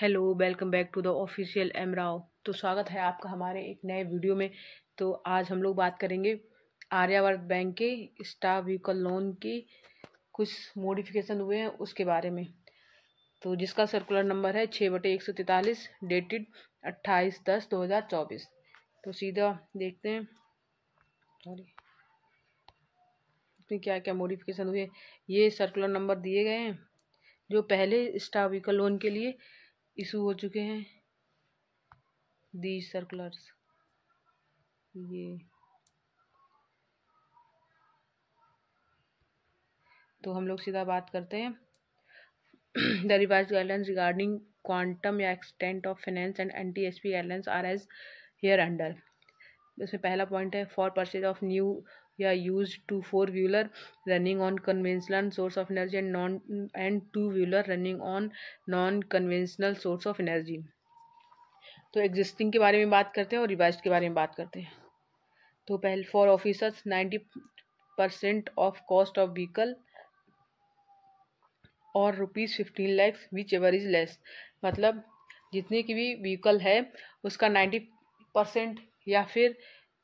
hello welcome back to the official एमराव तो स्वागत है आपका हमारे एक नए वीडियो में तो आज हम लोग बात करेंगे आर्यावर्त बैंक के स्टाफ व्हीकल लोन की कुछ मॉडिफिकेशन हुए हैं उसके बारे में तो जिसका सर्कुलर नंबर है छः बटे एक सौ तैंतालीस डेटेड अट्ठाईस दस दो हज़ार चौबीस तो सीधा देखते हैं सॉरी इसमें क्या क्या मॉडिफिकेशन हुए ये सर्कुलर नंबर दिए गए हैं जो पहले स्टाफ व्हीकल लोन के लिए इशू हो चुके हैं दी सर्कुलर्स ये तो हम लोग सीधा बात करते हैं the revise guidelines regarding quantum या extent of finance and N T S P guidelines are as here under इसमें पहला पॉइंट है फॉर परचेज ऑफ न्यू या used two four wheeler running on conventional source of energy and non and two wheeler running on non conventional source of energy तो existing के बारे में बात करते हैं और रिवाइज के बारे में बात करते हैं तो पहले for officers ninety percent of cost of vehicle और rupees fifteen lakhs whichever is less मतलब जितने की भी व्हीकल है उसका नाइन्टी परसेंट या फिर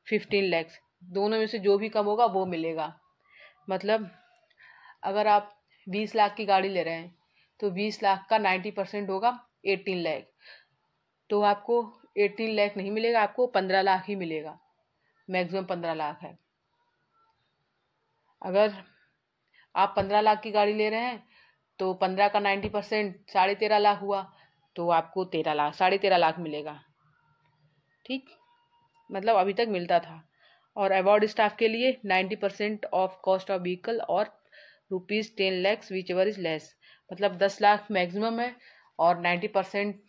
फिफ्टीन लैक्स दोनों में से जो भी कम होगा वो मिलेगा मतलब अगर आप बीस लाख की गाड़ी ले रहे हैं तो बीस लाख का नाइन्टी परसेंट होगा एटीन लाख तो आपको एटीन लाख नहीं मिलेगा आपको पंद्रह लाख ही मिलेगा मैक्सिमम पंद्रह लाख है अगर आप पंद्रह लाख की गाड़ी ले रहे हैं तो पंद्रह का नाइन्टी परसेंट साढ़े तेरह लाख हुआ तो आपको तेरह लाख साढ़े तेरह लाख मिलेगा ठीक मतलब अभी तक मिलता था और अवार्ड स्टाफ के लिए ninety percent of cost of vehicle और rupees ten lakhs whichever is less मतलब दस लाख मैक्सिमम है और नाइन्टी परसेंट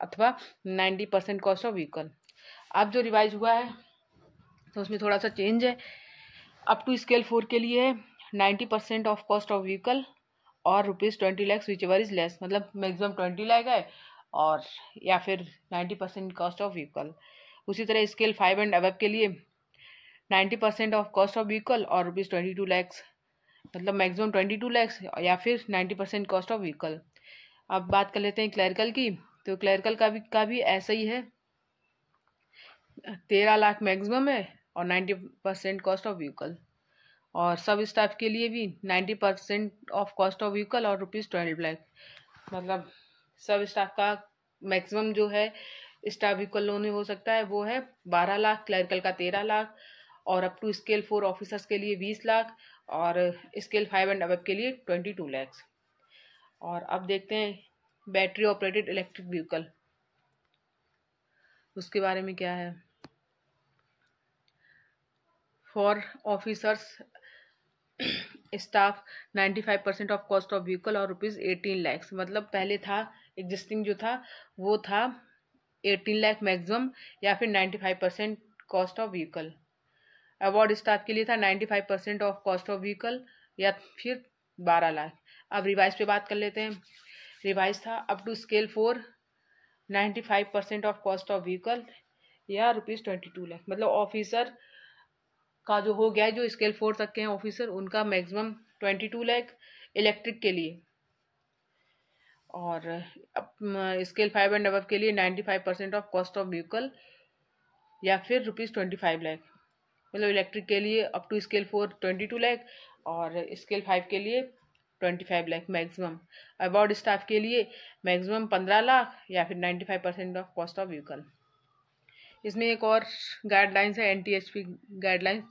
अथवा ninety percent cost of vehicle अब जो रिवाइज हुआ है तो उसमें थोड़ा सा चेंज है अप टू स्केल फोर के लिए ninety percent of cost of vehicle और rupees twenty lakhs whichever is less मतलब मैक्सिमम ट्वेंटी लैक है और या फिर ninety percent cost of vehicle उसी तरह स्केल फाइव एंड अबव के लिए ninety percent of cost of vehicle और रुपीज़ ट्वेंटी टू लैक्स मतलब मैक्सिमम ट्वेंटी टू लैक्स या फिर ninety percent cost of vehicle अब बात कर लेते हैं क्लैरिकल की तो क्लैरिकल का भी का भी ऐसा ही है तेरह लाख मैक्सिमम है और ninety percent cost of vehicle और सब स्टाफ के लिए भी ninety percent of cost of vehicle और रुपीज़ ट्वेल्व लैख मतलब सब स्टाफ का मैक्सिमम जो है स्टाफ व्हीकल लोन हो सकता है वो है बारह लाख क्लैरिकल का तेरह लाख और up to scale four officers के लिए बीस लाख और स्केल फाइव एंड अबब के लिए ट्वेंटी टू लैक्स और अब देखते हैं बैटरी ऑपरेटेड इलेक्ट्रिक व्हीकल उसके बारे में क्या है for officers staff ninety five percent of cost of vehicle और रुपीज़ एटीन लैक्स मतलब पहले था एग्जिस्टिंग जो था वो था एटीन लैख मैक्सिमम या फिर ninety five percent cost of vehicle award staff के लिए था ninety five percent of cost of vehicle या फिर बारह लाख अब रिवाइज पे बात कर लेते हैं रिवाइज था up to scale four ninety five percent of cost of vehicle या रुपीज़ ट्वेंटी टू लाख मतलब ऑफिसर का जो हो गया है जो स्केल फोर तक के हैं ऑफिसर उनका maximum twenty two lakh electric के लिए और स्केल फाइव एंड अब के लिए ninety five percent of cost of vehicle या फिर रुपीज़ ट्वेंटी फाइव लाख मतलब इलेक्ट्रिक के लिए up to scale four twenty two lakh और स्केल फाइव के लिए twenty five lakh maximum about staff के लिए मैक्सिमम पंद्रह लाख या फिर ninety five percent of cost of vehicle इसमें एक और गाइडलाइंस है N T H P guidelines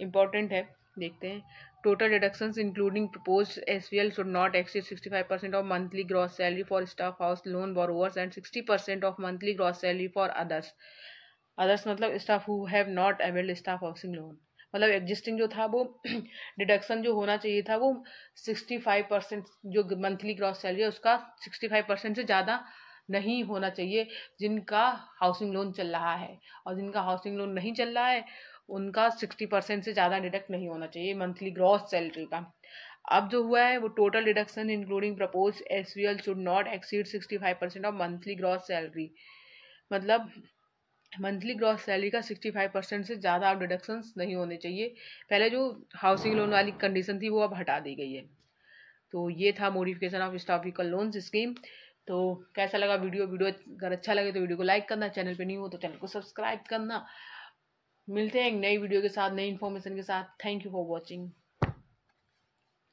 important है देखते हैं total deduction including proposed S V L should not exceed sixty five percent of monthly gross salary for staff house loan borrowers and sixty percent of monthly gross salary for others others मतलब staff who have not availed staff housing loan मतलब existing जो था वो deduction जो होना चाहिए था वो सिक्सटी फाइव परसेंट जो मंथली ग्रॉस सैलरी है उसका सिक्सटी फाइव परसेंट से ज़्यादा नहीं होना चाहिए जिनका हाउसिंग लोन चल रहा है और जिनका हाउसिंग लोन नहीं चल रहा है उनका सिक्सटी परसेंट से ज़्यादा डिडक्ट नहीं होना चाहिए मंथली ग्रॉस सैलरी का अब जो हुआ है वो total deduction including proposed S V L should not exceed sixty five percent of monthly gross salary मतलब मंथली ग्रॉस सैलरी का सिक्सटी फाइव परसेंट से ज़्यादा आप डिडक्शंस नहीं होने चाहिए पहले जो हाउसिंग लोन वाली कंडीशन थी वो अब हटा दी गई है तो ये था modification of staff vehicle loans scheme तो कैसा लगा वीडियो वीडियो अगर अच्छा लगे तो वीडियो को लाइक करना चैनल पे नहीं हो तो चैनल को सब्सक्राइब करना मिलते हैं एक नई वीडियो के साथ नई इन्फॉर्मेशन के साथ थैंक यू फॉर वॉचिंग